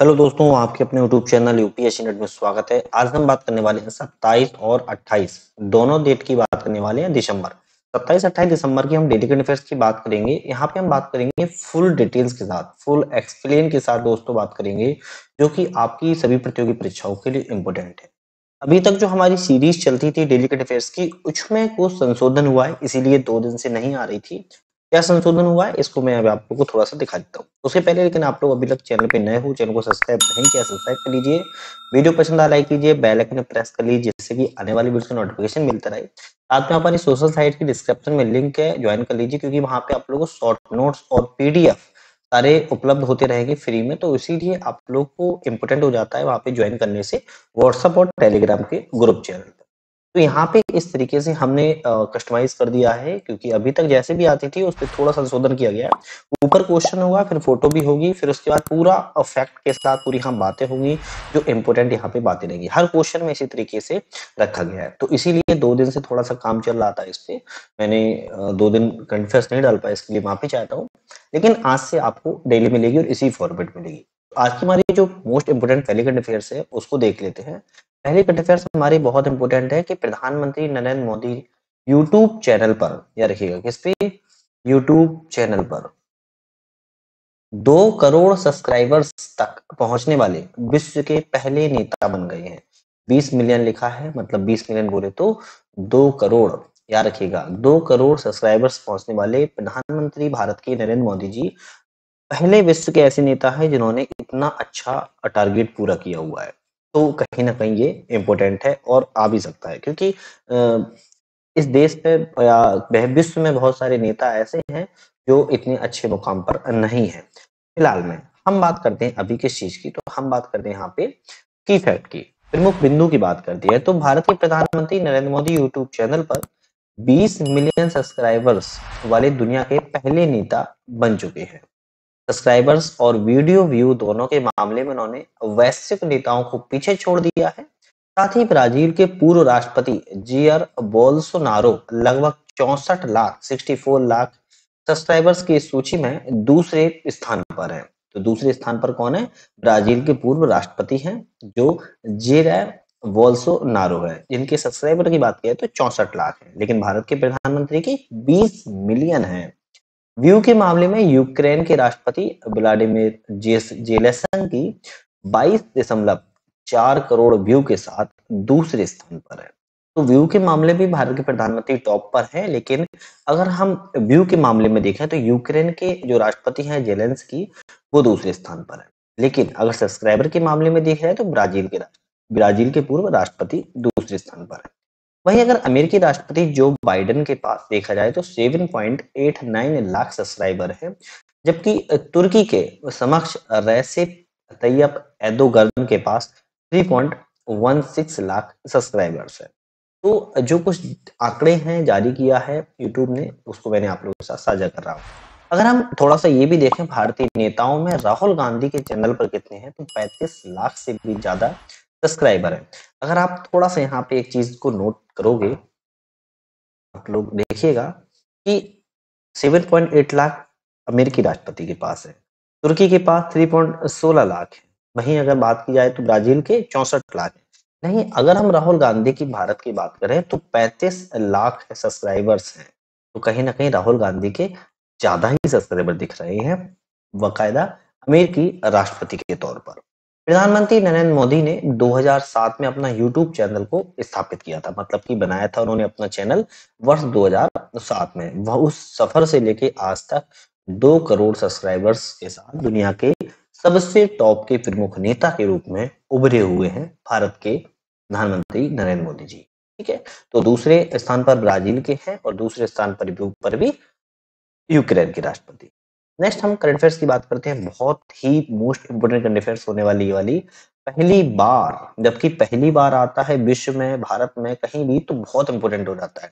hello दोस्तों आपके अपने यूट्यूब चैनल यूपीएससी नेट में स्वागत है आज हम बात करने वाले हैं 27 और 28 दोनों डेट की बात करने वाले हैं दिसंबर 27 28 दिसंबर की हम डेली अफेयर्स की बात करेंगे यहाँ पे हम बात करेंगे फुल डिटेल्स के साथ फुल एक्सप्लेन के साथ दोस्तों बात करेंगे जो की आपकी सभी प्रतियोगी परीक्षाओं के लिए इम्पोर्टेंट है अभी तक जो हमारी सीरीज चलती थी डेली अफेयर्स की उसमें कुछ संशोधन हुआ है इसीलिए दो दिन से नहीं आ रही थी क्या संशोधन हुआ है इसको मैं अभी आप लोग को थोड़ा सा दिखा देता हूँ उसके पहले लेकिन आप लोग अभी तक चैनल पे नए हो चैनल को सब्सक्राइब नहीं किया सब्सक्राइब कर लीजिए वीडियो पसंद आ लाइक कीजिए बेल आइकन प्रेस कर लीजिए जिससे कि आने वाली वीडियो का नोटिफिकेशन मिलता रहे साथ में हमारी सोशल साइट की डिस्क्रिप्शन में लिंक है ज्वाइन कर लीजिए क्योंकि वहाँ पे आप लोगों को शॉर्ट नोट्स और पीडीएफ सारे उपलब्ध होते रहेंगे फ्री में तो इसीलिए आप लोग को इम्पोर्टेंट हो जाता है वहाँ पे ज्वाइन करने से व्हाट्सअप और टेलीग्राम के ग्रुप चैनल तो यहाँ पे इस तरीके से हमने कस्टमाइज कर दिया है क्योंकि अभी तक जैसे भी आती थी उस पर थोड़ा संशोधन किया गया ऊपर क्वेश्चन होगा फिर फोटो भी होगी फिर उसके बाद पूरा अफेक्ट के साथ पूरी हम बातें होंगी जो इम्पोर्टेंट यहाँ पे बातें रहेंगी हर क्वेश्चन में इसी तरीके से रखा गया है तो इसीलिए दो दिन से थोड़ा सा काम चल रहा था इस पर मैंने दो दिन कंफ्यूज नहीं डाल पाया इसके लिए माफी चाहता हूँ लेकिन आज से आपको डेली मिलेगी और इसी फॉर्मेट मिलेगी आज की हमारी जो मोस्ट इम्पोर्टेंट टेलीकेंट अफेयर है उसको देख लेते हैं पहली करंट अफेयर्स हमारी बहुत इंपॉर्टेंट है कि प्रधानमंत्री नरेंद्र मोदी यूट्यूब चैनल पर या रखिएगा किस पे यूट्यूब चैनल पर दो करोड़ सब्सक्राइबर्स तक पहुंचने वाले विश्व के पहले नेता बन गए हैं 20 मिलियन लिखा है मतलब 20 मिलियन बोले तो दो करोड़ याद रखिएगा दो करोड़ सब्सक्राइबर्स पहुंचने वाले प्रधानमंत्री भारत के नरेंद्र मोदी जी पहले विश्व के ऐसे नेता हैं जिन्होंने इतना अच्छा टारगेट पूरा किया हुआ है तो कहीं ना कहीं ये इम्पोर्टेंट है और आ भी सकता है क्योंकि इस देश में या विश्व में बहुत सारे नेता ऐसे हैं जो इतने अच्छे मुकाम पर नहीं है फिलहाल में हम बात करते हैं अभी किस चीज की तो हम बात करते हैं यहाँ पे की फैक्ट की प्रमुख बिंदु की बात करती है तो भारत के प्रधानमंत्री नरेंद्र मोदी यूट्यूब चैनल पर 20 मिलियन सब्सक्राइबर्स वाले दुनिया के पहले नेता बन चुके हैं सब्सक्राइबर्स और वीडियो व्यू दोनों के मामले में उन्होंने वैश्विक नेताओं को पीछे छोड़ दिया है साथ ही ब्राजील के पूर्व राष्ट्रपति जियर बोल्सोनारो लगभग चौसठ लाख सिक्सटी लाख सब्सक्राइबर्स की सूची में दूसरे स्थान पर है तो दूसरे स्थान पर कौन है ब्राजील के पूर्व राष्ट्रपति हैं जो जेर नारो है जिनके सब्सक्राइबर की बात करें तो चौसठ लाख है लेकिन भारत के प्रधानमंत्री की 20 मिलियन है व्यू के मामले में यूक्रेन के राष्ट्रपति व्लाडिमिर जेलेसन की बाईस दशमलव चार करोड़ व्यू के साथ दूसरे स्थान पर है तो व्यू के मामले में भारत के प्रधानमंत्री टॉप पर हैं लेकिन अगर हम व्यू के मामले में देखें तो यूक्रेन के जो राष्ट्रपति हैं जेलेंस की वो दूसरे स्थान पर है लेकिन अगर सब्सक्राइबर के मामले में देख रहे हैं तो ब्राजील के ब्राजील के पूर्व राष्ट्रपति दूसरे स्थान पर है वहीं अगर अमेरिकी राष्ट्रपति जो बाइडन के पास देखा जाए तो 7.89 लाख सब्सक्राइबर हैं जबकि तुर्की के समक्ष रैसे तैयब एदोगर्न के पास 3.16 लाख सब्सक्राइबर्स हैं तो जो कुछ आंकड़े हैं जारी किया है यूट्यूब ने उसको मैंने आप लोगों के साथ साझा कर रहा हूँ अगर हम थोड़ा सा ये भी देखें भारतीय नेताओं में राहुल गांधी के चैनल पर कितने हैं तो 35 लाख से भी ज्यादा सब्सक्राइबर है अगर आप थोड़ा सा यहाँ पे एक चीज को नोट करोगे आप लोग देखिएगा कि 7.8 लाख अमेरिकी राष्ट्रपति के पास है तुर्की के पास 3.16 लाख है वहीं अगर बात की जाए तो ब्राजील के चौसठ लाख है नहीं अगर हम राहुल गांधी की भारत की बात करें तो 35 लाख सब्सक्राइबर्स हैं तो कहीं ना कहीं राहुल गांधी के ज्यादा ही सब्सक्राइबर दिख रहे हैं बाकायदा अमेरिकी राष्ट्रपति के तौर पर प्रधानमंत्री नरेंद्र मोदी ने 2007 में अपना YouTube चैनल को स्थापित किया था मतलब कि बनाया था उन्होंने अपना चैनल वर्ष 2007 में वह उस सफर से लेके आज तक दो करोड़ सब्सक्राइबर्स के साथ दुनिया के सबसे टॉप के प्रमुख नेता के रूप में उभरे हुए हैं भारत के प्रधानमंत्री नरेंद्र मोदी जी ठीक है तो दूसरे स्थान पर ब्राजील के हैं और दूसरे स्थान पर पर भी यूक्रेन के राष्ट्रपति नेक्स्ट हम करंट अफेयर्स की बात करते हैं बहुत ही मोस्ट इम्पोर्टेंट करंट अफेयर्स होने वाली ये वाली पहली बार जबकि पहली बार आता है विश्व में भारत में कहीं भी तो बहुत इंपॉर्टेंट हो जाता है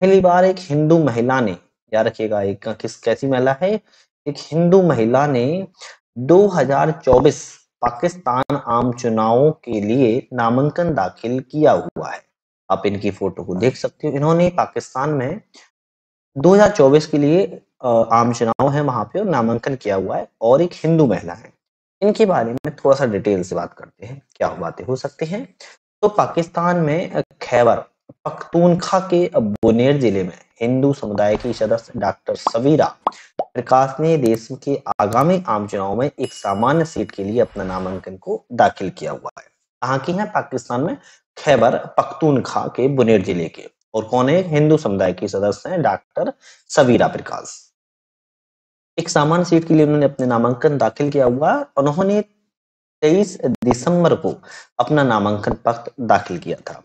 पहली बार एक हिंदू महिला ने याद रखिएगा एक किस कैसी महिला है एक हिंदू महिला ने 2024 पाकिस्तान आम चुनावों के लिए नामांकन दाखिल किया हुआ है आप इनकी फोटो को देख सकते हो इन्होंने पाकिस्तान में 2024 के लिए आम चुनाव है वहां पे और नामांकन किया हुआ है और एक हिंदू महिला है इनके बारे में थोड़ा सा डिटेल से बात करते हैं क्या बातें हो सकती हैं तो पाकिस्तान में खैबर पख्तूनखा के बुनेर जिले में हिंदू समुदाय की सदस्य डॉक्टर सवीरा प्रकाश ने देश के आगामी आम चुनाव में एक सामान्य सीट के लिए अपना नामांकन को दाखिल किया हुआ है कहा की है पाकिस्तान में खैबर पख्तूनखा के बुनेर जिले के और कौन है हिंदू समुदाय की सदस्य हैं डॉक्टर सवीरा प्रकाश एक सामान्य सीट के लिए उन्होंने अपने नामांकन दाखिल किया हुआ उन्होंने 23 दिसंबर को अपना नामांकन पत्र दाखिल किया था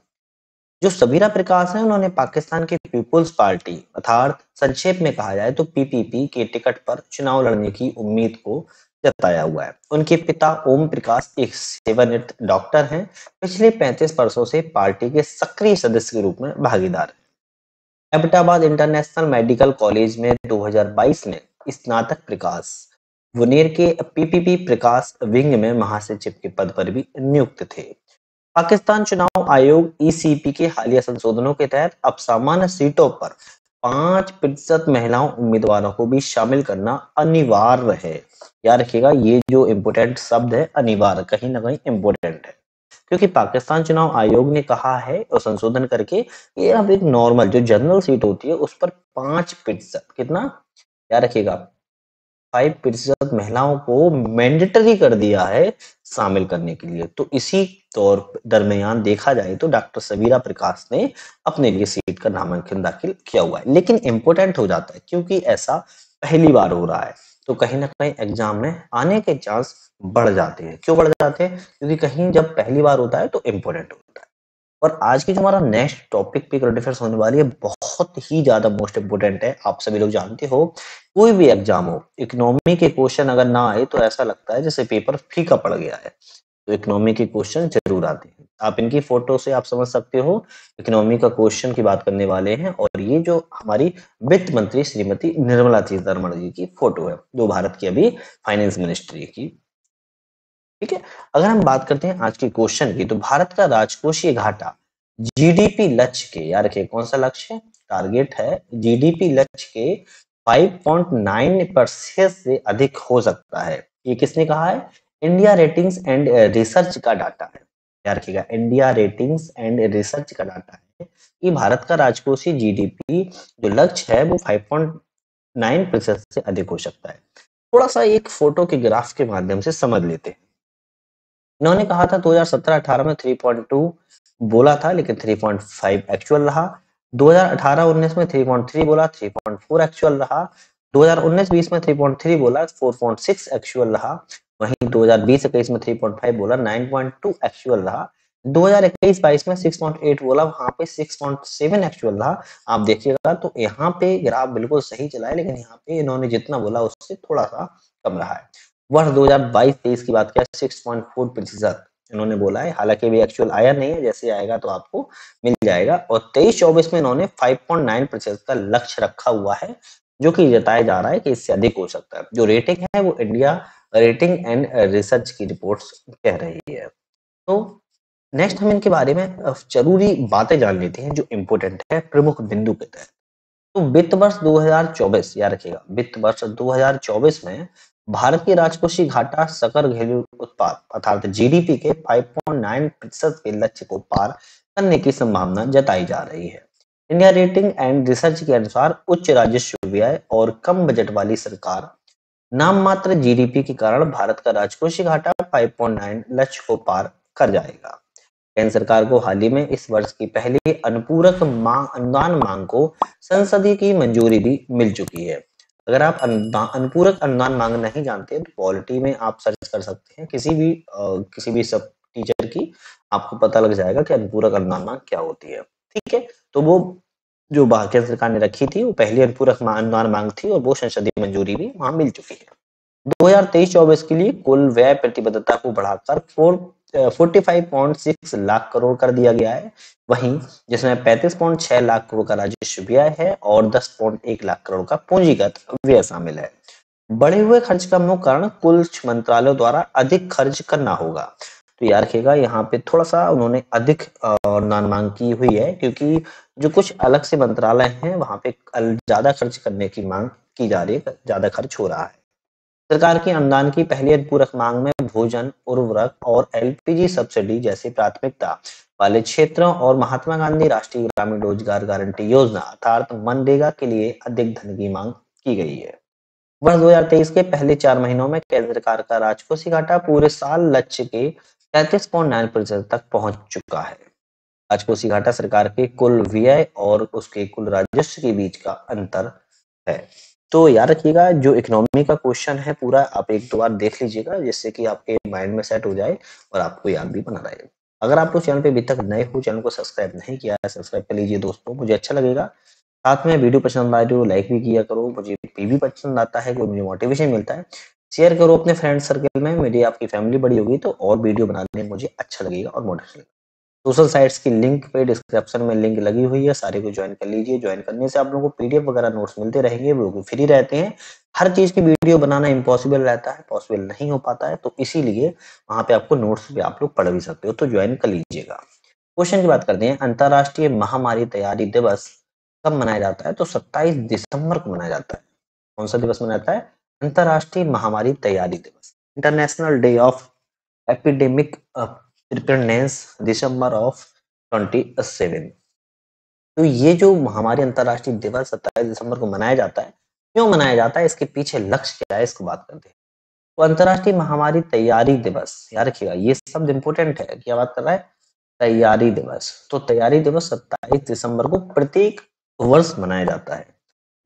जो सबीरा प्रकाश है उन्होंने पाकिस्तान के पीपुल्स पार्टी अर्थात संक्षेप में कहा जाए तो पीपीपी के टिकट पर चुनाव लड़ने की उम्मीद को जताया हुआ है उनके पिता ओम प्रकाश एक सेवानिवृत्त डॉक्टर हैं पिछले 35 वर्षों से पार्टी के सक्रिय सदस्य के रूप में भागीदार हैं एबटाबाद इंटरनेशनल मेडिकल कॉलेज में 2022 में स्नातक प्रकाश वनेर के पीपीपी प्रकाश विंग में महासचिव के पद पर भी नियुक्त थे पाकिस्तान चुनाव आयोग ईसीपी e के हालिया संशोधनों के तहत अब सामान्य सीटों पर पांच प्रतिशत महिलाओं उम्मीदवारों को भी शामिल करना अनिवार्य है याद रखिएगा ये जो इम्पोर्टेंट शब्द है अनिवार्य कहीं ना कहीं इम्पोर्टेंट है क्योंकि पाकिस्तान चुनाव आयोग ने कहा है और संशोधन करके ये अब एक नॉर्मल जो जनरल सीट होती है उस पर पांच प्रतिशत कितना क्या रखिएगा फाइव प्रतिशत महिलाओं को मैंडेटरी कर दिया है शामिल करने के लिए तो इसी तौर दरमियान देखा जाए तो डॉक्टर सबीरा प्रकाश ने अपने लिए सीट का नामांकन दाखिल किया हुआ है लेकिन इंपोर्टेंट हो जाता है क्योंकि ऐसा पहली बार हो रहा है तो कहीं ना कहीं एग्जाम में आने के चांस बढ़ जाते हैं क्यों बढ़ जाते हैं क्योंकि कहीं जब पहली बार होता है तो इम्पोर्टेंट होता है और आज की जो हमारा नेक्स्ट टॉपिक पे करंट अफेयर्स होने वाली है बहुत ही ज्यादा मोस्ट इंपोर्टेंट है आप सभी लोग जानते हो कोई भी एग्जाम हो इकोनॉमी के क्वेश्चन अगर ना आए तो ऐसा लगता है जैसे पेपर फीका पड़ गया है तो इकोनॉमी के क्वेश्चन जरूर आते हैं आप इनकी फोटो से आप समझ सकते हो इकोनॉमी का क्वेश्चन की बात करने वाले हैं और ये जो हमारी वित्त मंत्री श्रीमती निर्मला सीतारमण जी की फोटो है जो भारत की अभी फाइनेंस मिनिस्ट्री की ठीक है अगर हम बात करते हैं आज के क्वेश्चन की तो भारत का राजकोषीय घाटा जीडीपी लक्ष्य के यार रखिए कौन सा लक्ष्य है टारगेट है जीडीपी लक्ष्य के 5.9 परसेंट से अधिक हो सकता है ये किसने कहा है इंडिया रेटिंग्स एंड रिसर्च का डाटा है यार रखिएगा इंडिया रेटिंग्स एंड रिसर्च का डाटा है कि भारत का राजकोषीय जीडीपी जो लक्ष्य है वो 5.9 प्रतिशत से अधिक हो सकता है थोड़ा सा एक फोटो के ग्राफ के माध्यम से समझ लेते हैं इन्होंने कहा था 2017-18 में 3.2 बोला था लेकिन 3.5 एक्चुअल रहा 2018-19 में 3.3 बोला 3.4 एक्चुअल रहा 2019-20 में 3.3 बोला 4.6 एक्चुअल रहा वहीं 2020-21 में 3.5 बोला 9.2 एक्चुअल रहा 2021-22 में 6.8 बोला वहां पे 6.7 एक्चुअल रहा आप देखिएगा तो यहाँ पे ग्राफ बिल्कुल सही चला है लेकिन यहाँ पे इन्होंने जितना बोला उससे थोड़ा सा कम रहा है वर्ष दो हजार बाईस तेईस की बात किया फोर प्रतिशत इन्होंने बोला है हालांकि अभी एक्चुअल आया नहीं है जैसे आएगा तो आपको मिल जाएगा और तेईस चौबीस में इन्होंने नाइन प्रतिशत का लक्ष्य रखा हुआ है जो कि जताया जा रहा है कि इससे अधिक हो सकता है जो रेटिंग है वो इंडिया रेटिंग एंड रिसर्च की रिपोर्ट कह रही है तो नेक्स्ट हम इनके बारे में जरूरी बातें जान लेते हैं जो इम्पोर्टेंट है प्रमुख बिंदु के तहत तो वित्त वर्ष 2024 याद रखिएगा वित्त वर्ष 2024 में भारत की राजकोषीय घाटा सकल घरेलू उत्पाद अर्थात जीडीपी के 5.9 प्रतिशत के लक्ष्य को पार करने की संभावना जताई जा रही है इंडिया रेटिंग एंड रिसर्च के अनुसार उच्च राजस्व व्यय और कम बजट वाली सरकार नाम मात्र जीडीपी के कारण भारत का राजकोषीय घाटा 5.9 लक्ष्य को पार कर जाएगा केंद्र सरकार को हाल ही में इस वर्ष की पहली अनुपूरक मांग अनुदान मांग को संसदीय की मंजूरी भी मिल चुकी है अगर आप अनुपूरक अनुदान मांगना नहीं जानते तो पॉलिटी में आप सर्च कर सकते हैं किसी भी आ, किसी भी सब टीचर की आपको पता लग जाएगा कि अनुपूरक अनुदान मांग क्या होती है ठीक है तो वो जो भारतीय सरकार ने रखी थी वो पहली अनुपूरक अनुदान मांग थी और वो संसदीय मंजूरी भी वहां मिल चुकी है दो हजार के लिए कुल व्यय प्रतिबद्धता को बढ़ाकर four forty five point six lakh crore कर दिया गया है वहीं जिसमें पैंतीस पॉइंट छह लाख करोड़ का राजस्व व्यय है और दस पॉइंट एक लाख करोड़ का पूंजीगत व्यय शामिल है बढ़े हुए खर्च का मुख्य कारण कुल मंत्रालयों द्वारा अधिक खर्च करना होगा तो याद रखेगा यहाँ पे थोड़ा सा उन्होंने अधिक नान मांग की हुई है क्योंकि जो कुछ अलग से मंत्रालय हैं वहां पे ज्यादा खर्च करने की मांग की जा रही है ज्यादा खर्च हो रहा है सरकार की अनुदान की पहली पूरक मांग में भोजन उर्वरक और एलपीजी सब्सिडी जैसी प्राथमिकता वाले क्षेत्रों और महात्मा गांधी राष्ट्रीय ग्रामीण रोजगार गारंटी योजना अर्थात मनरेगा के लिए अधिक धन की मांग की गई है वर्ष 2023 के पहले चार महीनों में केंद्र सरकार का राजकोषीय घाटा पूरे साल लक्ष्य के तैतीस प्रतिशत तक पहुंच चुका है राजकोषीय घाटा सरकार के कुल व्यय और उसके कुल राजस्व के बीच का अंतर है तो याद रखिएगा जो इकोनॉमी का क्वेश्चन है पूरा आप एक दो बार देख लीजिएगा जिससे कि आपके माइंड में सेट हो जाए और आपको याद भी बना रहे अगर आप लोग चैनल पे अभी तक नए हो चैनल को सब्सक्राइब नहीं किया है सब्सक्राइब कर लीजिए दोस्तों मुझे अच्छा लगेगा साथ में वीडियो पसंद आ रही हो लाइक भी किया करो मुझे पी भी पसंद आता है कोई मुझे मोटिवेशन मिलता है शेयर करो अपने फ्रेंड सर्कल में मेरी आपकी फैमिली बड़ी होगी तो और वीडियो बनाने में मुझे अच्छा लगेगा और मोटिवेशन सोशल साइट्स की लिंक पे डिस्क्रिप्शन में लिंक लगी हुई है सारे को ज्वाइन कर लीजिए ज्वाइन करने से आप लोगों को पीडीएफ वगैरह नोट्स मिलते रहेंगे बिल्कुल फ्री रहते हैं हर चीज की वीडियो बनाना इम्पॉसिबल रहता है पॉसिबल नहीं हो पाता है तो इसीलिए वहां पे आपको नोट्स भी आप लोग पढ़ भी सकते हो तो ज्वाइन कर लीजिएगा क्वेश्चन की बात करते हैं अंतर्राष्ट्रीय महामारी तैयारी दिवस कब मनाया जाता है तो सत्ताईस दिसंबर को मनाया जाता है कौन सा दिवस मनाया जाता है अंतर्राष्ट्रीय महामारी तैयारी दिवस इंटरनेशनल डे ऑफ एपिडेमिक रिकनेंस दिसंबर ऑफ 2007 तो ये जो हमारे अंतर्राष्ट्रीय दिवस सत्ताईस दिसंबर को मनाया जाता है क्यों मनाया जाता है इसके पीछे लक्ष्य क्या है इसको बात करते हैं तो अंतर्राष्ट्रीय महामारी तैयारी दिवस याद रखिएगा ये शब्द इंपोर्टेंट है क्या बात कर रहा है तैयारी दिवस तो तैयारी दिवस सत्ताईस दिसंबर को प्रत्येक वर्ष मनाया जाता है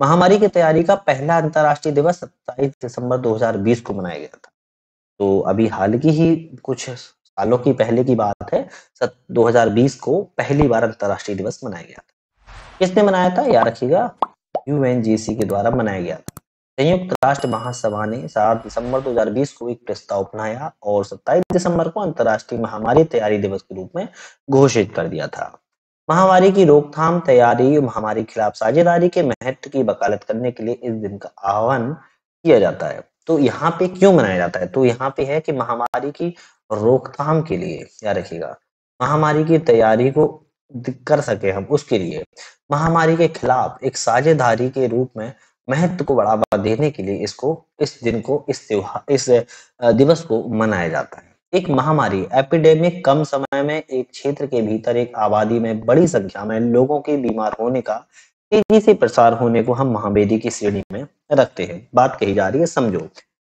महामारी की तैयारी का पहला अंतर्राष्ट्रीय दिवस 27 दिसंबर 2020 को मनाया गया था तो अभी हाल की ही कुछ सालों की पहले की बात है 2020 को पहली बार अंतर्राष्ट्रीय दिवस मनाया गया था किसने मनाया था याद रखिएगा यू के द्वारा मनाया गया था संयुक्त राष्ट्र महासभा ने 7 दिसंबर 2020 को एक प्रस्ताव अपनाया और 27 दिसंबर को अंतर्राष्ट्रीय महामारी तैयारी दिवस के रूप में घोषित कर दिया था महामारी की रोकथाम तैयारी और महामारी के खिलाफ साझेदारी के महत्व की वकालत करने के लिए इस दिन का आह्वान किया जाता है तो यहाँ पे क्यों मनाया जाता है तो यहाँ पे है कि महामारी की और रोकथाम के लिए क्या रखिएगा महामारी की तैयारी को कर सके हम उसके लिए महामारी के खिलाफ एक साझेदारी के रूप में महत्व को बढ़ावा देने के लिए इसको इस दिन को इस त्योहार इस दिवस को मनाया जाता है एक महामारी एपिडेमिक कम समय में एक क्षेत्र के भीतर एक आबादी में बड़ी संख्या में लोगों के बीमार होने का तेजी से प्रसार होने को हम महामेरी की श्रेणी में रखते हैं बात कही जा रही है समझो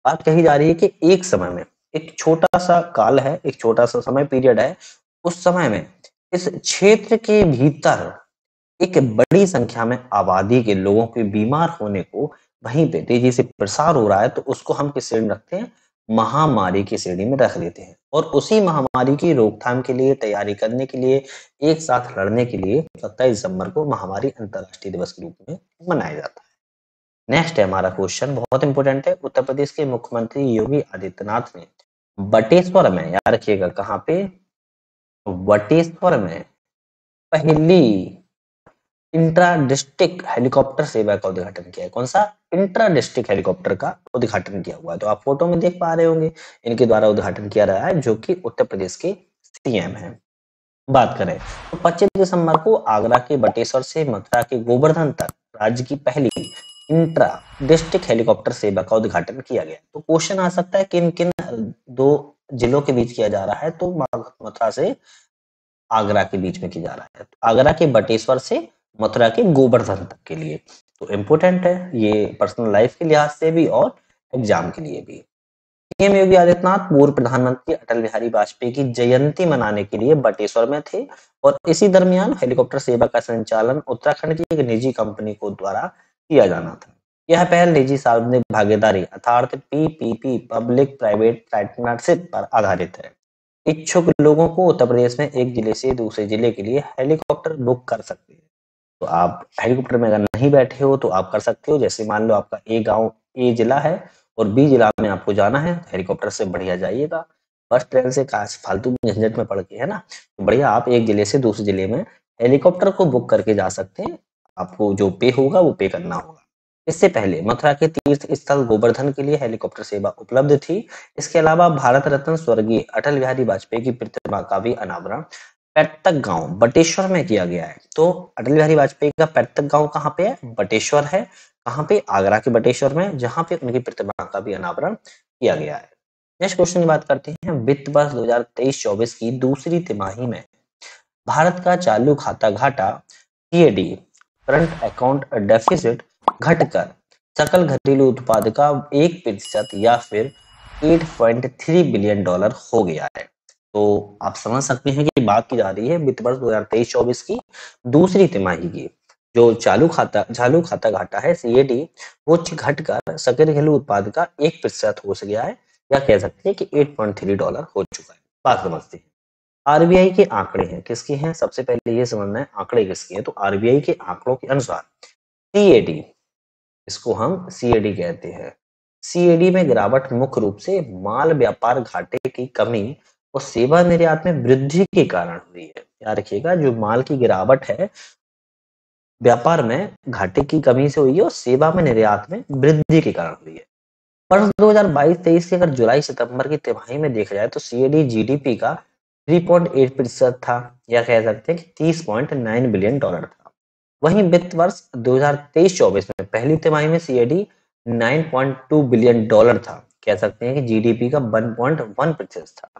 बात कही जा रही है कि एक समय में एक छोटा सा काल है एक छोटा सा समय पीरियड है उस समय में इस क्षेत्र के भीतर एक बड़ी संख्या में आबादी के लोगों के बीमार होने को वहीं पे तेजी से प्रसार हो रहा है तो उसको हम किस श्रेणी रखते हैं महामारी की श्रेणी में रख देते हैं और उसी महामारी की रोकथाम के लिए तैयारी करने के लिए एक साथ लड़ने के लिए सत्ताईस दिसंबर को महामारी अंतर्राष्ट्रीय दिवस के रूप में मनाया जाता है नेक्स्ट है हमारा क्वेश्चन बहुत इंपॉर्टेंट है उत्तर प्रदेश के मुख्यमंत्री योगी आदित्यनाथ ने बटेश्वर में याद रखिएगा कहाँ पे तो बटेश्वर में पहली इंट्रा डिस्ट्रिक्ट हेलीकॉप्टर सेवा का उद्घाटन किया है कौन सा इंट्रा डिस्ट्रिक्ट हेलीकॉप्टर का उद्घाटन किया हुआ है तो आप फोटो में देख पा रहे होंगे इनके द्वारा उद्घाटन किया रहा है जो कि उत्तर प्रदेश के सीएम हैं बात करें तो 25 दिसंबर को आगरा के बटेश्वर से मथुरा के गोवर्धन तक राज्य की पहली इंट्रा डिस्ट्रिक्ट हेलीकॉप्टर सेवा का उद्घाटन किया गया तो क्वेश्चन आ सकता है किन किन दो जिलों के बीच किया जा रहा है तो मथुरा से आगरा के बीच में किया जा रहा है तो आगरा के बटेश्वर से मथुरा के गोवर्धन तक के लिए तो इम्पोर्टेंट है ये पर्सनल लाइफ के लिहाज से भी और एग्जाम के लिए भी सीएम योगी आदित्यनाथ पूर्व प्रधानमंत्री अटल बिहारी वाजपेयी की जयंती मनाने के लिए बटेश्वर में थे और इसी दरमियान हेलीकॉप्टर सेवा का संचालन उत्तराखंड की एक निजी कंपनी को द्वारा किया जाना था यह पहल निजी सार्वजनिक भागीदारी अर्थात पीपीपी पब्लिक प्राइवेट पार्टनरशिप पर आधारित है इच्छुक लोगों को उत्तर प्रदेश में एक जिले से दूसरे जिले के लिए हेलीकॉप्टर बुक कर सकते हैं तो आप हेलीकॉप्टर में अगर नहीं बैठे हो तो आप कर सकते हो जैसे मान लो आपका ए गांव ए जिला है और बी जिला में आपको जाना है हेलीकॉप्टर से बढ़िया जाइएगा बस ट्रेन से काश फालतू झंझट में पड़ के है ना तो बढ़िया आप एक जिले से दूसरे जिले में हेलीकॉप्टर को बुक करके जा सकते हैं आपको जो पे होगा वो पे करना होगा इससे पहले मथुरा के तीर्थ स्थल गोवर्धन के लिए हेलीकॉप्टर सेवा उपलब्ध थी इसके अलावा भारत रत्न स्वर्गीय अटल बिहारी वाजपेयी की प्रतिमा का भी अनावरण पैतक गांव बटेश्वर में किया गया है तो अटल बिहारी वाजपेयी का पैतक गांव कहाँ पे है बटेश्वर है कहाँ पे आगरा के बटेश्वर में जहाँ पे उनकी प्रतिमा का भी अनावरण किया गया है नेक्स्ट क्वेश्चन की बात करते हैं वित्त वर्ष दो हजार की दूसरी तिमाही में भारत का चालू खाता घाटा सीएडी करंट अकाउंट डेफिसिट घटकर सकल घरेलू उत्पाद का एक प्रतिशत या फिर 8.3 बिलियन डॉलर हो गया है तो आप समझ सकते हैं कि बात की जा रही है वित्त वर्ष दो हजार तेईस चौबीस की दूसरी तिमाही की जो चालू खाता चालू खाता घाटा है सीएडी वो घटकर सकल घरेलू उत्पाद का एक प्रतिशत हो गया है या कह सकते हैं कि 8.3 डॉलर हो चुका है बात समझते हैं आरबीआई के आंकड़े हैं किसके हैं सबसे पहले ये समझना है आंकड़े किसके हैं तो आरबीआई के आंकड़ों के अनुसार सीएडी इसको हम सीएडी कहते हैं सीएडी में गिरावट मुख्य रूप से माल व्यापार घाटे की कमी और सेवा निर्यात में वृद्धि के कारण हुई है याद रखिएगा जो माल की गिरावट है व्यापार में घाटे की कमी से हुई है और सेवा में निर्यात में वृद्धि के कारण हुई है वर्ष 2022-23 के अगर जुलाई सितंबर की तिमाही में देखा जाए तो सीएडी जीडीपी का 3.8 प्रतिशत था या कह सकते हैं कि 30.9 बिलियन डॉलर था वहीं वित्त वर्ष 2023-24 में पहली तिमाही में सीएडी 9.2 बिलियन डॉलर था कह सकते हैं कि जीडीपी का 1.1 प्रतिशत था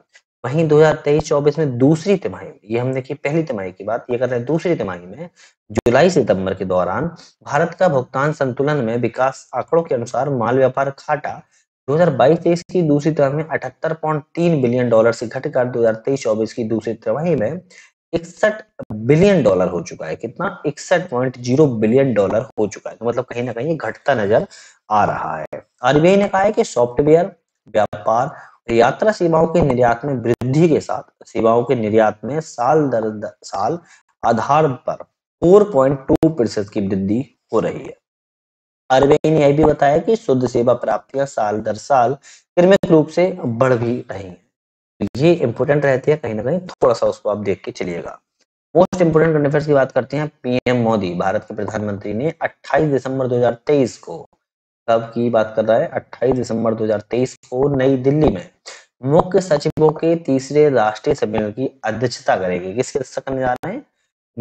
वहीं 2023-24 में दूसरी तिमाही में ये हम देखिए पहली तिमाही की बात ये कर रहे हैं दूसरी तिमाही में जुलाई सितंबर के दौरान भारत का भुगतान संतुलन में विकास आंकड़ों के अनुसार माल व्यापार घाटा 2022 तेईस की दूसरी तरह में अठहत्तर पॉइंट तीन बिलियन डॉलर से घटकर दो हजार तेईस चौबीस की दूसरी तरह में इकसठ बिलियन डॉलर हो चुका है कितना इकसठ पॉइंट जीरो बिलियन डॉलर हो चुका है तो मतलब कहीं ना कहीं घटता नजर आ रहा है आरबीआई ने कहा है कि सॉफ्टवेयर व्यापार यात्रा सेवाओं के निर्यात में वृद्धि के साथ सेवाओं के निर्यात में साल दर साल आधार पर फोर पॉइंट टू प्रतिशत की वृद्धि हो रही है सर्वे ने यह भी बताया कि शुद्ध सेवा प्राप्तियां साल दर साल क्रमिक रूप से बढ़ भी रही तो ये इंपोर्टेंट रहती है कहीं ना कहीं थोड़ा सा उसको आप देख के चलिएगा मोस्ट इंपोर्टेंट करंट की बात करते हैं पीएम मोदी भारत के प्रधानमंत्री ने 28 दिसंबर 2023 को कब की बात कर रहा है 28 दिसंबर 2023 को नई दिल्ली में मुख्य सचिवों के तीसरे राष्ट्रीय सम्मेलन की अध्यक्षता करेंगे किसके अध्यक्षता करने जा रहे हैं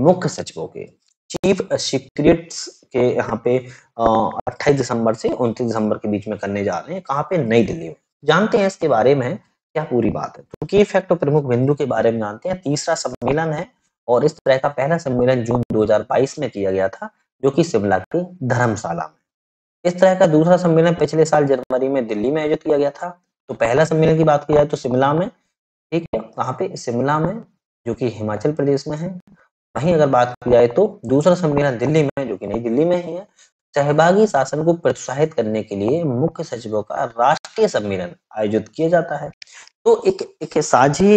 मुख्य सचिवों के चीफ सीक्रेट्स के यहाँ पे अट्ठाईस दिसंबर से उनतीस दिसंबर के बीच में करने जा रहे हैं कहाँ पे नई दिल्ली में जानते हैं इसके बारे में क्या पूरी बात है तो की फैक्ट और प्रमुख बिंदु के बारे में जानते हैं तीसरा सम्मेलन है और इस तरह का पहला सम्मेलन जून 2022 में किया गया था जो कि शिमला के धर्मशाला में इस तरह का दूसरा सम्मेलन पिछले साल जनवरी में दिल्ली में आयोजित किया गया था तो पहला सम्मेलन की बात की जाए तो शिमला में ठीक है कहाँ पे शिमला में जो कि हिमाचल प्रदेश में है वहीं अगर बात की जाए तो दूसरा सम्मेलन दिल्ली में जो कि नई दिल्ली में ही है सहभागी शासन को प्रोत्साहित करने के लिए मुख्य सचिवों का राष्ट्रीय सम्मेलन आयोजित किया जाता है तो एक एक साझी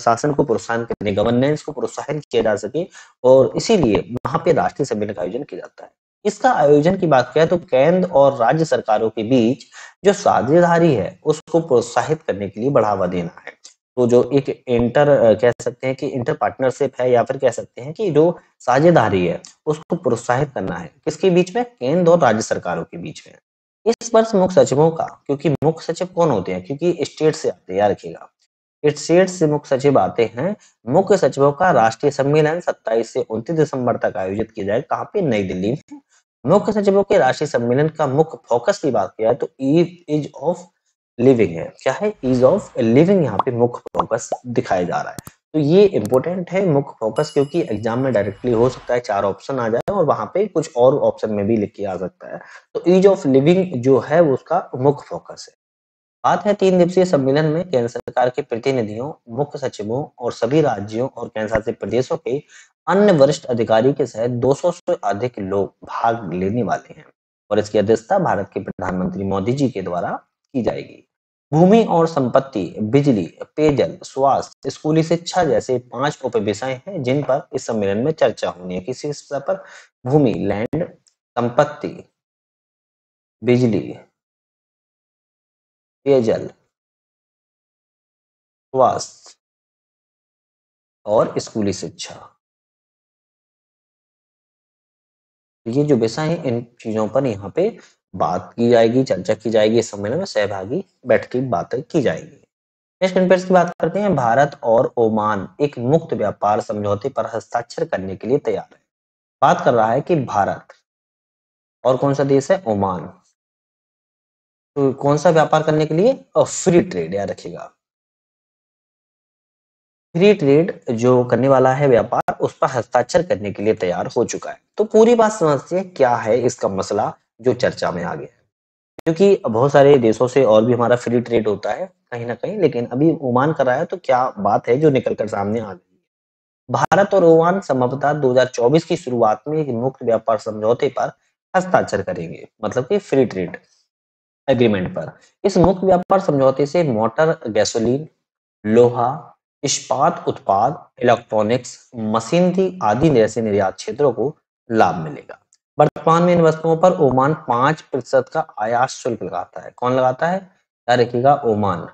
शासन को प्रोत्साहन करने गवर्नेंस को प्रोत्साहित किया जा सके और इसीलिए वहां पे राष्ट्रीय सम्मेलन का आयोजन किया जाता है इसका आयोजन की बात किया तो केंद्र और राज्य सरकारों के बीच जो साझेदारी है उसको प्रोत्साहित करने के लिए बढ़ावा देना है तो जो एक इंटर कह सकते हैं कि इंटर पार्टनरशिप है या फिर कह सकते हैं कि जो साझेदारी है उसको प्रोत्साहित करना है किसके बीच में केंद्र और राज्य सरकारों के बीच में इस वर्ष मुख्य सचिवों का क्योंकि मुख्य सचिव कौन होते हैं क्योंकि स्टेट से आते हैं याद रखिएगा स्टेट से मुख्य सचिव आते हैं मुख्य सचिवों का राष्ट्रीय सम्मेलन 27 से 29 दिसंबर तक आयोजित किया जाएगा कहाँ पे नई दिल्ली में मुख्य सचिवों के राष्ट्रीय सम्मेलन का मुख्य फोकस की बात किया है तो ईज ऑफ लिविंग है क्या है ईज ऑफ लिविंग यहाँ पे मुख्य फोकस दिखाया जा रहा है तो ये इंपॉर्टेंट है मुख्य फोकस क्योंकि एग्जाम में डायरेक्टली हो सकता है चार ऑप्शन आ जाए और वहां पे कुछ और ऑप्शन में भी लिख के आ सकता है तो ईज ऑफ लिविंग जो है वो उसका मुख्य फोकस है बात है तीन दिवसीय सम्मेलन में केंद्र सरकार के प्रतिनिधियों मुख्य सचिवों और सभी राज्यों और केंद्र शासित प्रदेशों के अन्य वरिष्ठ अधिकारी के सहित 200 से अधिक लोग भाग लेने वाले हैं और इसकी अध्यक्षता भारत के प्रधानमंत्री मोदी जी के द्वारा की जाएगी भूमि और संपत्ति बिजली पेयजल स्वास्थ्य स्कूली शिक्षा जैसे पांच उप विषय हैं जिन पर इस सम्मेलन में चर्चा होनी है किसी स्तर पर भूमि लैंड संपत्ति बिजली पेयजल स्वास्थ्य और स्कूली शिक्षा ये जो विषय है इन चीजों पर यहाँ पे बात की जाएगी चर्चा की जाएगी इस सम्मेलन में सहभागी बैठ के बातें की जाएगी नेक्स्ट कॉन्फ्रेंस की बात करते हैं भारत और ओमान एक मुक्त व्यापार समझौते पर हस्ताक्षर करने के लिए तैयार है बात कर रहा है कि भारत और कौन सा देश है ओमान तो कौन सा व्यापार करने के लिए और फ्री ट्रेड याद रखेगा फ्री ट्रेड जो करने वाला है व्यापार उस पर हस्ताक्षर करने के लिए तैयार हो चुका है तो पूरी बात समझते हैं क्या है इसका मसला जो चर्चा में आ गया है क्योंकि बहुत सारे देशों से और भी हमारा फ्री ट्रेड होता है कहीं ना कहीं लेकिन अभी ओमान कर रहा है तो क्या बात है जो निकल कर सामने आ गई भारत और ओमान संभवतः 2024 की शुरुआत में एक मुक्त व्यापार समझौते पर हस्ताक्षर करेंगे मतलब कि फ्री ट्रेड एग्रीमेंट पर इस मुक्त व्यापार समझौते से मोटर गैसोलीन लोहा इस्पात उत्पाद इलेक्ट्रॉनिक्स मशीनरी आदि जैसे निर्यात क्षेत्रों को लाभ मिलेगा वर्तमान में इन वस्तुओं पर ओमान पांच प्रतिशत का आयात शुल्क लगाता है कौन लगाता है क्या रखिएगा ओमान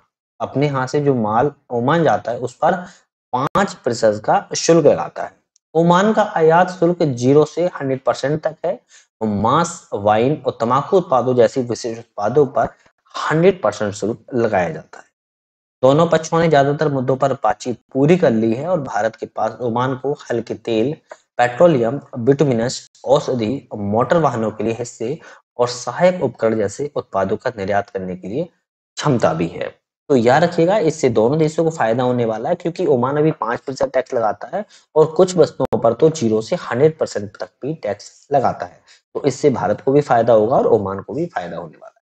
अपने हाथ से जो माल ओमान जाता है उस पर पांच प्रतिशत का शुल्क लगाता है ओमान का आयात शुल्क जीरो से हंड्रेड परसेंट तक है और तो मांस वाइन और तंबाकू उत्पादों जैसी विशेष उत्पादों पर हंड्रेड परसेंट शुल्क लगाया जाता है दोनों पक्षों ने ज्यादातर मुद्दों पर बातचीत पूरी कर ली है और भारत के पास ओमान को हल्के तेल पेट्रोलियम बिटुमिनस औषधि मोटर वाहनों के लिए हिस्से और सहायक उपकरण जैसे उत्पादों का निर्यात करने के लिए क्षमता भी है तो याद रखिएगा इससे दोनों देशों को फायदा होने वाला है क्योंकि ओमान अभी पांच परसेंट टैक्स लगाता है और कुछ वस्तुओं पर तो जीरो से हंड्रेड परसेंट तक भी टैक्स लगाता है तो इससे भारत को भी फायदा होगा और ओमान को भी फायदा होने वाला है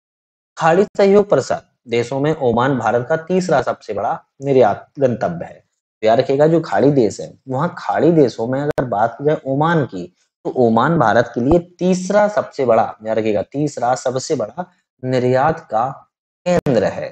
खाड़ी सहयोग प्रसार देशों में ओमान भारत का तीसरा सबसे बड़ा निर्यात गंतव्य है याद रखेगा जो खाड़ी देश है वहां खाड़ी देशों में अगर बात की जाए ओमान की तो ओमान भारत के लिए तीसरा सबसे बड़ा याद रखेगा तीसरा सबसे बड़ा निर्यात का केंद्र है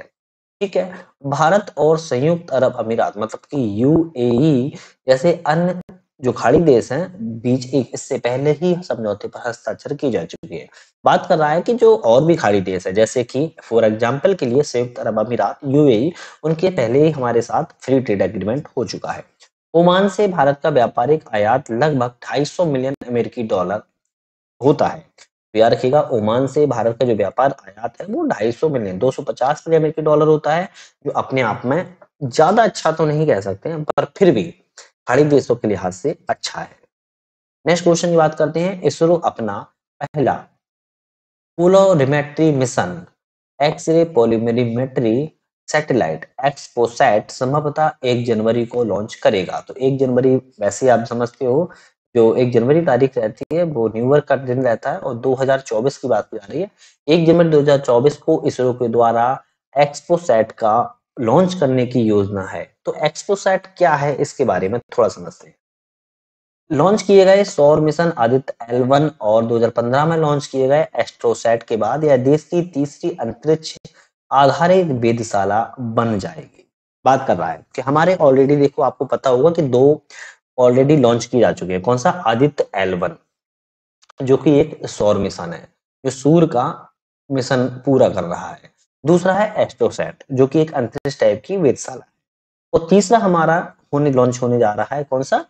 ठीक है भारत और संयुक्त अरब अमीरात मतलब कि यूएई जैसे अन्य जो खाड़ी देश हैं बीच एक इससे पहले ही समझौते पर हस्ताक्षर किए जा चुके हैं बात कर रहा है कि जो और भी खाड़ी देश है जैसे कि फॉर एग्जाम्पल के लिए संयुक्त अरब अमीरात यूएई e, उनके पहले ही हमारे साथ फ्री ट्रेड एग्रीमेंट हो चुका है ओमान से भारत का व्यापारिक आयात लगभग ढाई मिलियन अमेरिकी डॉलर होता है तो याद रखिएगा ओमान से भारत का जो व्यापार आयात है वो ढाई मिलियन दो मिलियन अमेरिकी डॉलर होता है जो अपने आप में ज्यादा अच्छा तो नहीं कह सकते हैं पर फिर भी खाड़ी देशों के लिहाज से अच्छा है नेक्स्ट क्वेश्चन की बात करते हैं इसरो अपना पहला polarimetry mission x ray polarimetry satellite XPoSat संभवतः एक जनवरी को लॉन्च करेगा तो एक जनवरी वैसे आप समझते हो जो एक जनवरी तारीख रहती है वो न्यू ईयर का दिन रहता है और 2024 की बात की जा रही है एक जनवरी 2024 को इसरो के द्वारा एक्सपोसैट का लॉन्च करने की योजना है तो एक्सपोसैट क्या है इसके बारे में थोड़ा समझते हैं लॉन्च किए गए सौर मिशन आदित्य एल वन और 2015 में लॉन्च किए गए एस्ट्रोसैट के बाद यह देश की तीसरी अंतरिक्ष आधारित वेदशाला बन जाएगी बात कर रहा है कि हमारे ऑलरेडी देखो आपको पता होगा कि दो ऑलरेडी लॉन्च किए जा चुके हैं कौन सा आदित्य एल वन जो कि एक सौर मिशन है जो सूर्य का मिशन पूरा कर रहा है दूसरा है एस्ट्रोसेट जो कि एक अंतरिक्ष टाइप की वेदशाला और तीसरा हमारा होने लॉन्च होने जा रहा है कौन सा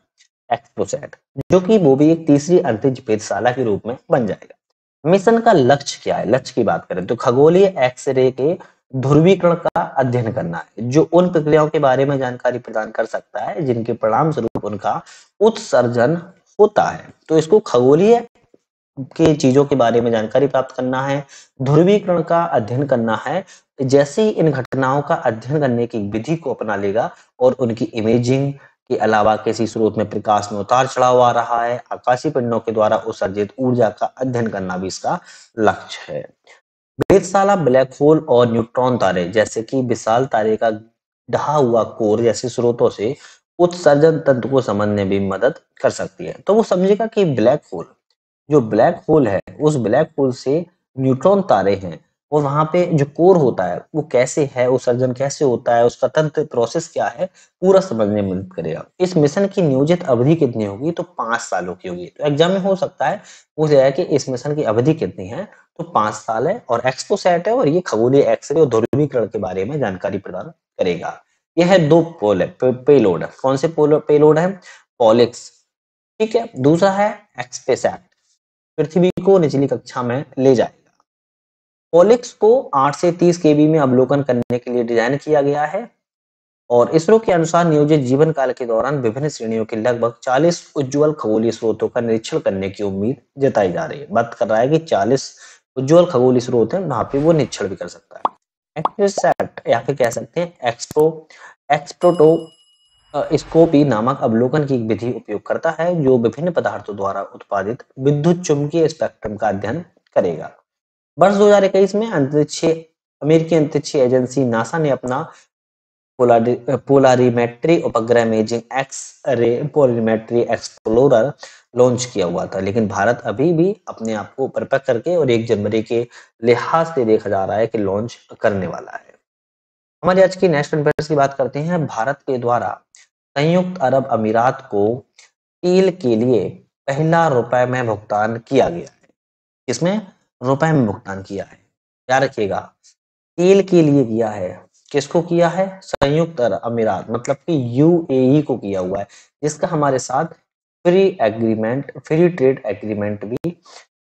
एक्सप्रोसेट जो कि वो भी एक तीसरी अंतरिक्ष वेदशाला के रूप में बन जाएगा मिशन का लक्ष्य क्या है लक्ष्य की बात करें तो खगोलीय एक्सरे के ध्रुवीकरण का अध्ययन करना है जो उन प्रक्रियाओं के बारे में जानकारी प्रदान कर सकता है जिनके परिणाम स्वरूप उनका उत्सर्जन होता है तो इसको खगोलीय के चीजों के बारे में जानकारी प्राप्त करना है ध्रुवीकरण का अध्ययन करना है जैसे ही इन घटनाओं का अध्ययन करने की विधि को अपना लेगा और उनकी इमेजिंग के अलावा किसी स्रोत में प्रकाश में उतार चढ़ाव आ रहा है आकाशीय पिंडों के द्वारा उत्सर्जित ऊर्जा का अध्ययन करना भी इसका लक्ष्य है वेदशाला ब्लैक होल और न्यूट्रॉन तारे जैसे कि विशाल तारे का ढहा हुआ कोर जैसे स्रोतों से उत्सर्जन तंत्र को समझने में मदद कर सकती है तो वो समझेगा कि ब्लैक होल जो ब्लैक होल है उस ब्लैक होल से न्यूट्रॉन तारे हैं और वहां पे जो कोर होता है वो कैसे है उत्सर्जन कैसे होता है उसका तंत्र प्रोसेस क्या है पूरा समझने में मदद करेगा इस मिशन की नियोजित अवधि कितनी होगी तो पांच सालों की होगी तो एग्जाम में हो सकता है पूछ जाए कि इस मिशन की अवधि कितनी है तो पांच साल है और एक्सपो सेट है और ये खगोलीय एक्सरे और ध्रुवीकरण के बारे में जानकारी प्रदान करेगा यह है दो पोल है पे, पेलोड कौन से पेलोड है पॉलिक्स ठीक है दूसरा है एक्सपेसैट पृथ्वी को निचली कक्षा में ले जाएगा ओलिक्स को 8 से 30 केवी में अवलोकन करने के लिए डिजाइन किया गया है और इसरो के अनुसार नियोजित जीवन काल के दौरान विभिन्न श्रेणियों के लगभग 40 उज्जवल खगोलीय स्रोतों का निरीक्षण करने की उम्मीद जताई जा रही है बात कर रहा है कि 40 उज्जवल खगोलीय स्रोत हैं वहां पे वो निरीक्षण भी कर सकता है एक्सट्रोसेट या फिर कह सकते हैं एक्सप्रो एक्सप्रोटो स्कोपी नामक अवलोकन की विधि उपयोग करता है जो विभिन्न पदार्थों द्वारा उत्पादित विद्युत चुंबकीय स्पेक्ट्रम का अध्ययन करेगा वर्ष 2021 में अंतरिक्ष अमेरिकी अंतरिक्ष एजेंसी नासा ने अपना पोलारीमेट्री उपग्रह imaging X ray पोलिमेट्री explorer launch किया हुआ था लेकिन भारत अभी भी अपने आप को परपक करके और एक जनवरी के लिहाज से देखा जा रहा है कि लॉन्च करने वाला है हमारी आज की नेशनल की बात करते हैं भारत के द्वारा संयुक्त अरब अमीरात को तेल के लिए पहला रुपए में भुगतान किया गया है किसमें रुपए में भुगतान किया है याद रखिएगा तेल के लिए किया है किसको किया है संयुक्त अरब अमीरात मतलब कि यूएई को किया हुआ है जिसका हमारे साथ free agreement free trade agreement भी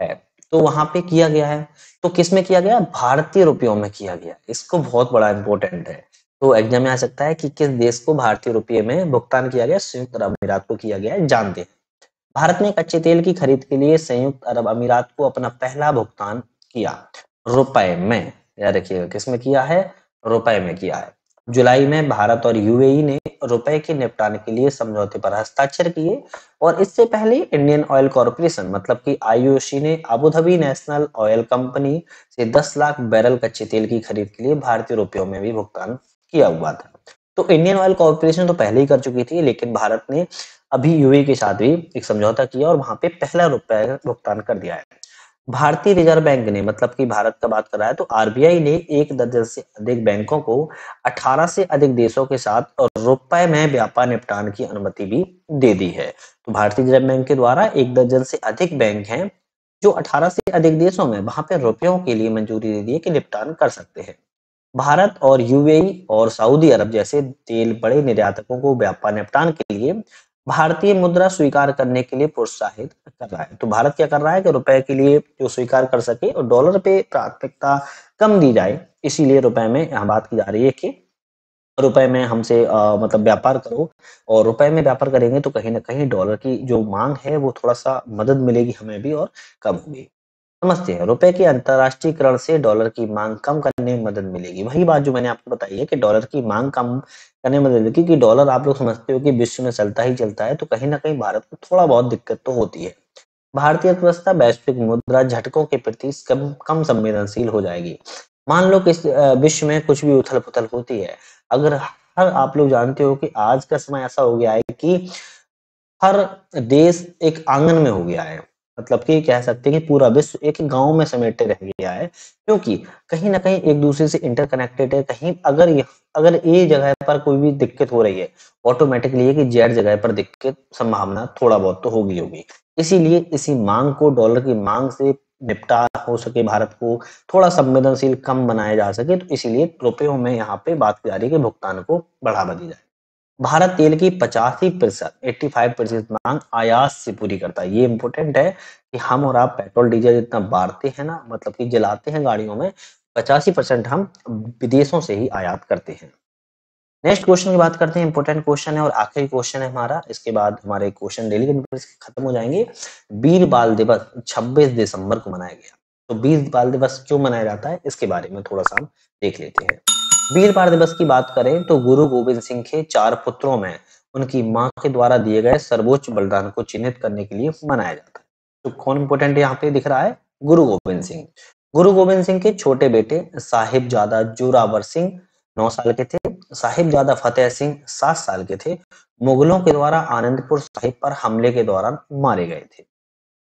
है तो वहां पे किया गया है तो किसमें किया गया भारतीय रुपयों में किया गया इसको बहुत बड़ा इंपॉर्टेंट है तो एग्जाम में आ सकता है कि किस देश को भारतीय रुपये में भुगतान किया गया संयुक्त अरब अमीरात को किया गया जानते हैं भारत ने कच्चे तेल की खरीद के लिए संयुक्त अरब अमीरात को अपना पहला भुगतान किया रुपए में याद रखिएगा किसमें किया है रुपए में किया है जुलाई में भारत और यूएई e ने रुपए के निपटान के लिए समझौते पर हस्ताक्षर किए और इससे पहले इंडियन ऑयल कॉरपोरेशन मतलब कि आईओसी ने अबुधाबी नेशनल ऑयल कंपनी से 10 लाख बैरल कच्चे तेल की खरीद के लिए भारतीय रुपयों में भी भुगतान किया हुआ था तो इंडियन ऑयल कॉर्पोरेशन तो पहले ही कर चुकी थी लेकिन भारत ने अभी यूए के साथ भी एक समझौता किया और वहां पे पहला रुपया भुगतान कर दिया है भारतीय रिजर्व बैंक ने मतलब कि भारत का बात कर रहा है तो आरबीआई ने एक दर्जन से अधिक बैंकों को 18 से अधिक देशों के साथ रुपए में व्यापार निपटान की अनुमति भी दे दी है तो भारतीय रिजर्व बैंक के द्वारा एक दर्जन से अधिक बैंक हैं जो 18 से अधिक देशों में वहां पर रुपयों के लिए मंजूरी दे दी है कि निपटान कर सकते हैं भारत और यूएई और सऊदी अरब जैसे तेल बड़े निर्यातकों को व्यापार निपटान के लिए भारतीय मुद्रा स्वीकार करने के लिए प्रोत्साहित कर रहा है तो भारत क्या कर रहा है कि रुपए के लिए जो स्वीकार कर सके और डॉलर पे प्राथमिकता कम दी जाए इसीलिए रुपए में यहाँ बात की जा रही है कि रुपए में हमसे मतलब व्यापार करो और रुपए में व्यापार करेंगे तो कहीं ना कहीं डॉलर की जो मांग है वो थोड़ा सा मदद मिलेगी हमें भी और कम होगी नमस्ते रुपए के अंतरराष्ट्रीयकरण से डॉलर की मांग कम करने में मदद मिलेगी वही बात जो मैंने आपको बताई है कि डॉलर की मांग कम करने में मदद मिलेगी क्योंकि डॉलर आप लोग समझते हो कि विश्व में चलता ही चलता है तो कहीं ना कहीं भारत को थोड़ा बहुत दिक्कत तो होती है भारतीय अर्थव्यवस्था वैश्विक मुद्रा झटकों के प्रति कम कम संवेदनशील हो जाएगी मान लो कि विश्व में कुछ भी उथल पुथल होती है अगर हर आप लोग जानते हो कि आज का समय ऐसा हो गया है कि हर देश एक आंगन में हो गया है मतलब कि कह सकते हैं कि पूरा विश्व एक गांव में समेटे रह गया है क्योंकि कहीं ना कहीं एक दूसरे से इंटरकनेक्टेड है कहीं अगर ये अगर ए जगह पर कोई भी दिक्कत हो रही है ऑटोमेटिकली है कि जेड जगह पर दिक्कत संभावना थोड़ा बहुत तो होगी होगी इसीलिए इसी मांग को डॉलर की मांग से निपटा हो सके भारत को थोड़ा संवेदनशील कम बनाया जा सके तो इसीलिए रुपयों में यहाँ पे बात की जा रही है कि भुगतान को बढ़ावा दी जाए भारत तेल की पचासी प्रतिशत एट्टी फाइव प्रतिशत मांग आयात से पूरी करता है ये इंपोर्टेंट है कि हम और आप पेट्रोल डीजल जितना बाढ़ते हैं ना मतलब कि जलाते हैं गाड़ियों में पचासी परसेंट हम विदेशों से ही आयात करते हैं नेक्स्ट क्वेश्चन की बात करते हैं इंपोर्टेंट क्वेश्चन है और आखिरी क्वेश्चन है हमारा इसके बाद हमारे क्वेश्चन डेली खत्म हो जाएंगे वीर बाल दिवस छब्बीस दिसंबर को मनाया गया तो वीर बाल दिवस क्यों मनाया जाता है इसके बारे में थोड़ा सा हम देख लेते हैं वीर दिवस की बात करें तो गुरु गोविंद सिंह के चार पुत्रों में उनकी माँ के द्वारा दिए गए सर्वोच्च बलिदान को चिन्हित करने के लिए मनाया जाता है तो कौन इंपोर्टेंट यहाँ पे दिख रहा है गुरु गोविंद सिंह गुरु गोविंद सिंह के छोटे बेटे साहिबजादा जोरावर सिंह नौ साल के थे साहिबजादा फतेह सिंह सात साल के थे मुगलों के द्वारा आनंदपुर साहिब पर हमले के दौरान मारे गए थे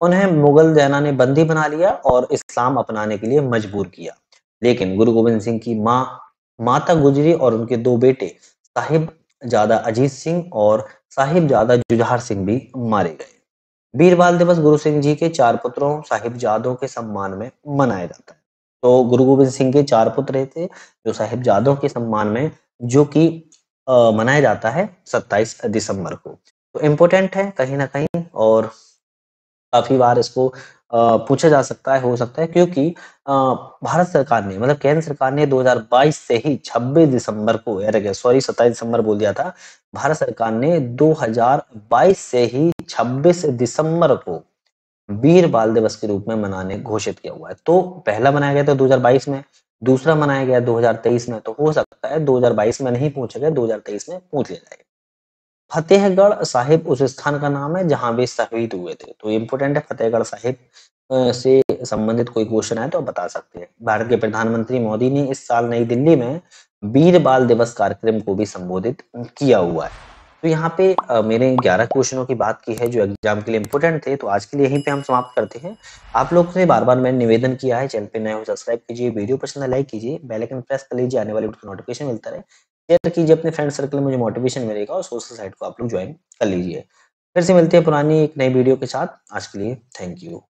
उन्हें मुगल जैना ने बंदी बना लिया और इस्लाम अपनाने के लिए मजबूर किया लेकिन गुरु गोविंद सिंह की माँ माता गुजरी और उनके दो बेटे साहिब जादा अजीत सिंह और साहिब जादा जुझार सिंह भी मारे गए बीर बाल दिवस गुरु सिंह जी के चार पुत्रों साहिब जादों के सम्मान में मनाया जाता है तो गुरु गोविंद सिंह के चार पुत्र थे जो साहिब जादों के सम्मान में जो कि मनाया जाता है 27 दिसंबर को तो इम्पोर्टेंट है कहीं ना कहीं और काफी बार इसको पूछा जा सकता है हो सकता है क्योंकि भारत सरकार ने मतलब केंद्र सरकार ने 2022 से ही 26 दिसंबर को यार सॉरी 27 दिसंबर बोल दिया था भारत सरकार ने 2022 से ही 26 दिसंबर को वीर बाल दिवस के रूप में मनाने घोषित किया हुआ है तो पहला मनाया गया था 2022 में दूसरा मनाया गया 2023 में तो हो सकता है 2022 में नहीं पूछा गया 2023 में पूछ लिया जाएगा फतेहगढ़ साहिब उस स्थान का नाम है जहां वे शहीद हुए थे तो इम्पोर्टेंट है फतेहगढ़ साहिब से संबंधित कोई क्वेश्चन है तो आप बता सकते हैं भारत के प्रधानमंत्री मोदी ने इस साल नई दिल्ली में वीर बाल दिवस कार्यक्रम को भी संबोधित किया हुआ है तो यहाँ पे मेरे ग्यारह क्वेश्चनों की बात की है जो एग्जाम के लिए इम्पोर्टेंट थे तो आज के लिए यहीं पे हम समाप्त करते हैं आप लोग से बार बार मैंने निवेदन किया है चैनल पे नए हो सब्सक्राइब कीजिए वीडियो पसंद लाइक कीजिए आइकन प्रेस कर लीजिए आने वाले नोटिफिकेशन मिलता रहे शेयर कीजिए अपने फ्रेंड सर्कल में मुझे मोटिवेशन मिलेगा और सोशल साइट को आप लोग ज्वाइन कर लीजिए फिर से मिलते हैं पुरानी एक नई वीडियो के साथ आज के लिए थैंक यू